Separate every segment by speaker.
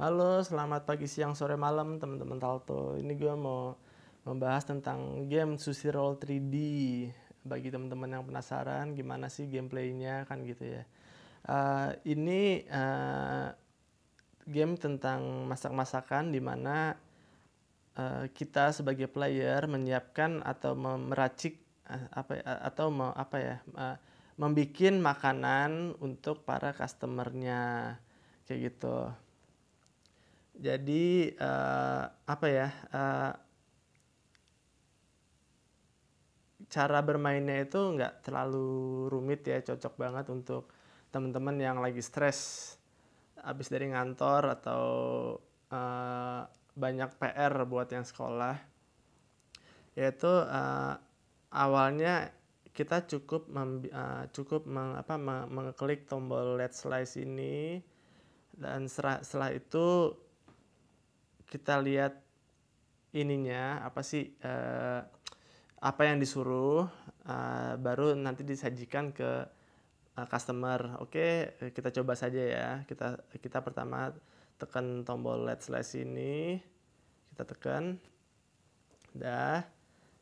Speaker 1: Halo, selamat pagi, siang, sore, malam teman-teman Talto. Ini gue mau membahas tentang game Sushi Roll 3D. Bagi teman-teman yang penasaran gimana sih gameplaynya kan gitu ya. Uh, ini uh, game tentang masak-masakan di mana uh, kita sebagai player menyiapkan atau meracik uh, apa atau mau apa ya uh, ya, membuat makanan untuk para customernya kayak gitu jadi uh, apa ya uh, cara bermainnya itu nggak terlalu rumit ya cocok banget untuk teman-teman yang lagi stres habis dari ngantor atau uh, banyak PR buat yang sekolah yaitu uh, awalnya kita cukup mem, uh, cukup meng, apa, mengklik tombol let's slice ini dan setelah itu kita lihat ininya apa sih uh, apa yang disuruh uh, baru nanti disajikan ke uh, customer oke okay, kita coba saja ya kita kita pertama tekan tombol let's slash ini kita tekan dah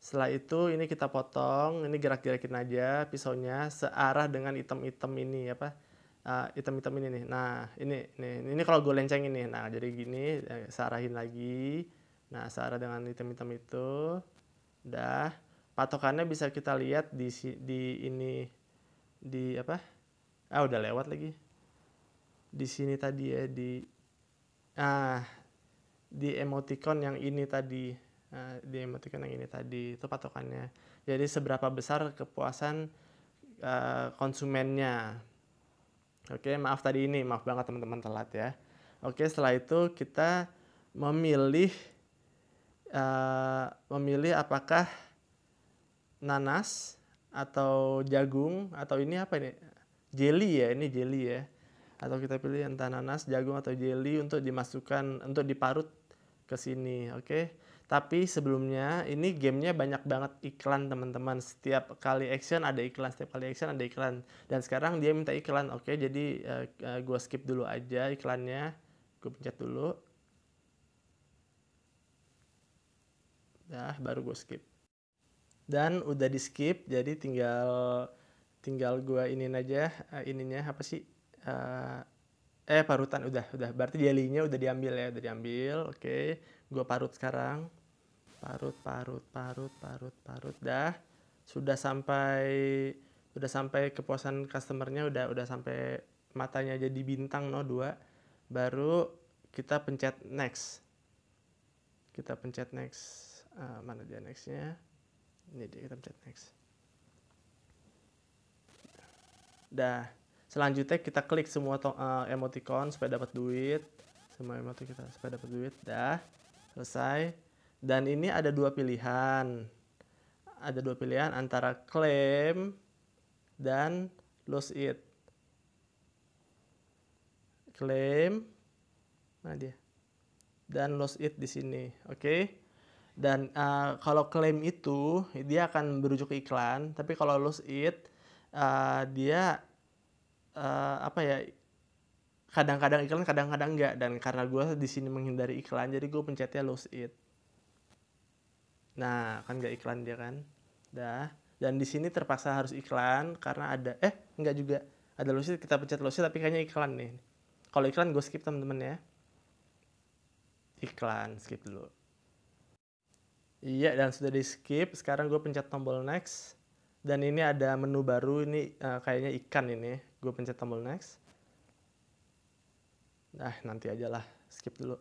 Speaker 1: setelah itu ini kita potong ini gerak-gerakin aja pisaunya searah dengan item-item ini apa uh, item-item ini nih. Nah, ini ini ini kalau gue lenceng ini. Nah, jadi gini eh, searahin lagi. Nah, searah dengan item-item itu. Dah, patokannya bisa kita lihat di di ini di apa? Ah, udah lewat lagi. Di sini tadi ya di ah di emoticon yang ini tadi. nah, di emoticon yang ini tadi itu patokannya. Jadi seberapa besar kepuasan ah, konsumennya Oke, maaf tadi ini, maaf banget teman-teman telat ya. Oke, setelah itu kita memilih uh, memilih apakah nanas atau jagung atau ini apa ini? Jelly ya, ini jelly ya. Atau kita pilih entah nanas, jagung atau jelly untuk dimasukkan untuk diparut ke sini, oke? Tapi sebelumnya ini gamenya banyak banget iklan teman-teman. Setiap kali action ada iklan, setiap kali action ada iklan. Dan sekarang dia minta iklan. Oke, jadi uh, eh, uh, eh, gue skip dulu aja iklannya. Gue pencet dulu. Nah, baru gue skip. Dan udah di skip, jadi tinggal tinggal gue iniin aja uh, ininya apa sih? Uh, eh parutan udah udah berarti jelinya udah diambil ya udah diambil oke okay. gue parut sekarang parut parut parut parut parut dah sudah sampai sudah sampai kepuasan customernya udah udah sampai matanya jadi bintang no dua baru kita pencet next kita pencet next uh, mana dia nextnya ini dia kita pencet next dah selanjutnya kita klik semua uh, emoticon supaya dapat duit semua emoticon kita supaya dapat duit dah selesai dan ini ada dua pilihan. Ada dua pilihan antara claim dan lose it. Claim mana dia? Dan lose it di sini. Oke. Okay? Dan uh, kalau claim itu dia akan berujuk iklan, tapi kalau lose it uh, dia uh, apa ya kadang-kadang iklan kadang-kadang enggak dan karena gue di sini menghindari iklan jadi gue pencetnya lose it Nah, kan nggak iklan dia kan. Dah. Dan di sini terpaksa harus iklan karena ada eh nggak juga. Ada lucu kita pencet lucu tapi kayaknya iklan nih. Kalau iklan gue skip temen-temen ya. Iklan skip dulu. Iya dan sudah di skip. Sekarang gue pencet tombol next. Dan ini ada menu baru ini uh, kayaknya ikan ini. Gue pencet tombol next. Nah nanti aja lah skip dulu.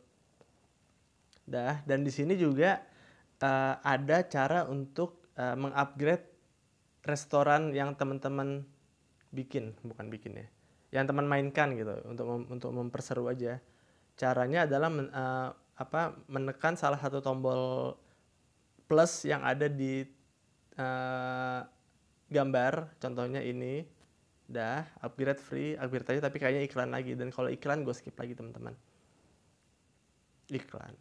Speaker 1: Dah dan di sini juga uh, ada cara untuk uh, mengupgrade restoran yang teman-teman bikin, bukan bikin ya, yang teman mainkan gitu untuk mem untuk memperseru aja. Caranya adalah men, uh, apa menekan salah satu tombol plus yang ada di uh, gambar, contohnya ini, dah upgrade free, upgrade aja tapi kayaknya iklan lagi dan kalau iklan gue skip lagi teman-teman. Iklan.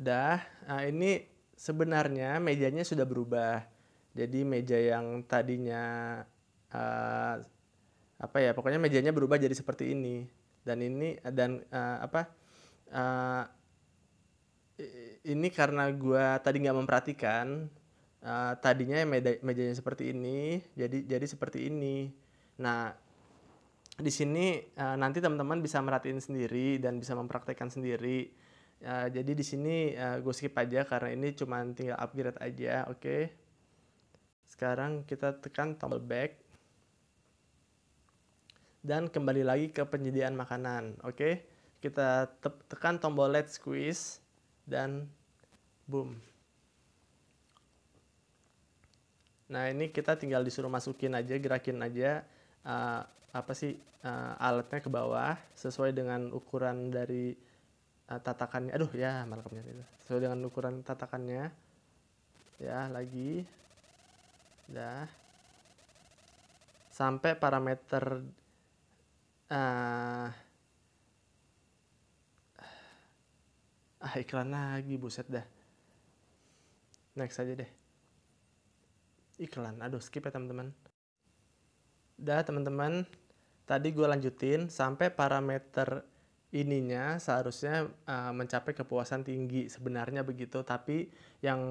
Speaker 1: Dah, nah ini sebenarnya mejanya sudah berubah. Jadi meja yang tadinya uh, apa ya, pokoknya mejanya berubah jadi seperti ini. Dan ini dan uh, apa? Uh, ini karena gua tadi nggak memperhatikan uh, tadinya meja, mejanya seperti ini, jadi jadi seperti ini. Nah di sini nanti teman-teman bisa merhatiin sendiri dan bisa mempraktekkan sendiri Uh, jadi di sini uh, eh, gue skip aja karena ini cuma tinggal upgrade aja, oke. Okay? Sekarang kita tekan tombol back dan kembali lagi ke penyediaan makanan, oke. Okay? Kita te tekan tombol let squeeze dan boom. Nah ini kita tinggal disuruh masukin aja, gerakin aja uh, apa sih uh, alatnya ke bawah sesuai dengan ukuran dari uh, tatakannya aduh ya markupnya itu sesuai dengan ukuran tatakannya ya lagi dah ya. sampai parameter uh, ah iklan lagi buset dah next aja deh iklan aduh skip ya teman-teman dah teman-teman tadi gue lanjutin sampai parameter ininya seharusnya uh, mencapai kepuasan tinggi sebenarnya begitu tapi yang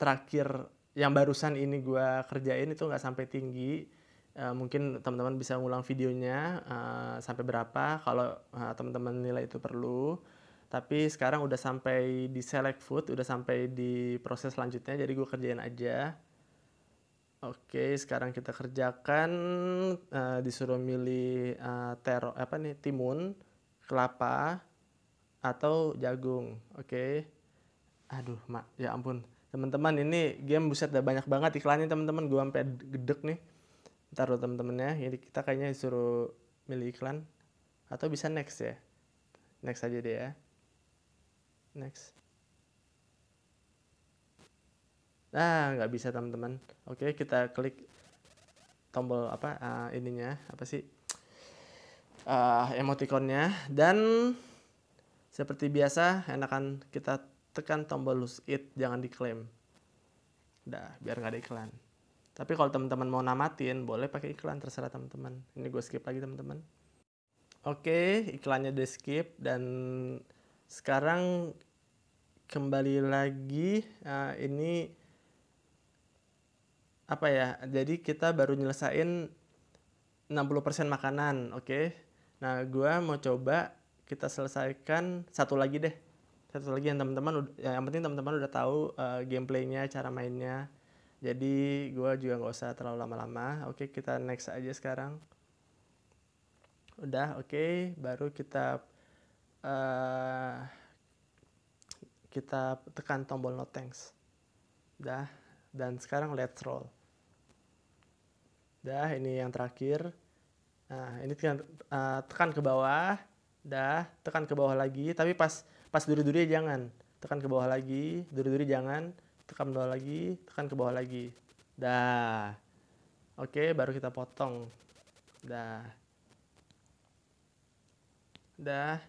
Speaker 1: terakhir yang barusan ini gue kerjain itu nggak sampai tinggi uh, mungkin teman-teman bisa ngulang videonya uh, sampai berapa kalau uh, teman-teman nilai itu perlu tapi sekarang udah sampai di select food udah sampai di proses selanjutnya jadi gue kerjain aja Oke, sekarang kita kerjakan uh, disuruh milih uh, tero apa nih timun kelapa atau jagung. Oke. Okay. Aduh, Mak. Ya ampun. Teman-teman, ini game buset udah banyak banget iklannya, teman-teman. Gua sampai gedek nih. Ntar lo teman-teman ya. Jadi kita kayaknya disuruh milih iklan atau bisa next ya. Next aja deh ya. Next. Nah, nggak bisa teman-teman. Oke, okay, kita klik tombol apa uh, ininya apa sih uh, eh, emoticonnya dan seperti biasa enakan kita tekan tombol lose it jangan diklaim dah biar nggak ada iklan tapi kalau teman-teman mau namatin boleh pakai iklan terserah teman-teman ini gue skip lagi teman-teman oke iklannya di skip dan sekarang kembali lagi uh, ini apa ya jadi kita baru nyelesain 60% makanan oke okay? Nah, gue mau coba kita selesaikan satu lagi deh. Satu lagi yang teman-teman ya, yang penting teman-teman udah tahu uh, gameplaynya, cara mainnya. Jadi gue juga nggak usah terlalu lama-lama. Oke, kita next aja sekarang. Udah, oke. Baru kita uh, kita tekan tombol no thanks. Udah. Dan sekarang let's roll. Dah, ini yang terakhir. Nah, ini tekan, uh, tekan ke bawah, dah, tekan ke bawah lagi, tapi pas pas duri-duri ya jangan. Tekan ke bawah lagi, duri-duri jangan, tekan ke bawah lagi, tekan ke bawah lagi. Dah. Oke, baru kita potong. Dah. Dah.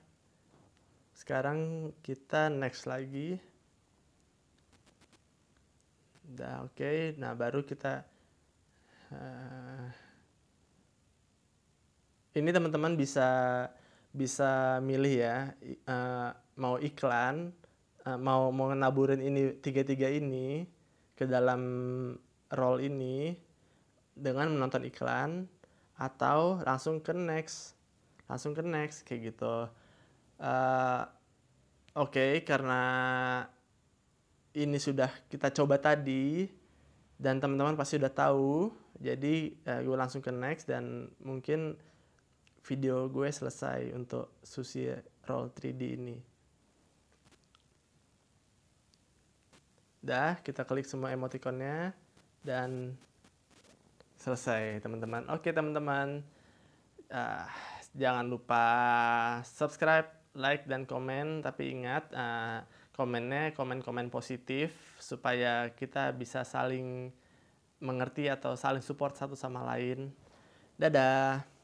Speaker 1: Sekarang kita next lagi. Dah, oke. Nah, baru kita uh, ini teman-teman bisa bisa milih ya uh, mau iklan uh, mau mau naburin ini tiga-tiga ini ke dalam roll ini dengan menonton iklan atau langsung ke next langsung ke next kayak gitu uh, oke okay, karena ini sudah kita coba tadi dan teman-teman pasti sudah tahu jadi uh, gue langsung ke next dan mungkin video gue selesai untuk sushi roll 3D ini. Dah, kita klik semua emoticonnya dan selesai teman-teman. Oke teman-teman, uh, jangan lupa subscribe, like dan komen. Tapi ingat uh, komennya komen-komen positif supaya kita bisa saling mengerti atau saling support satu sama lain. Dadah.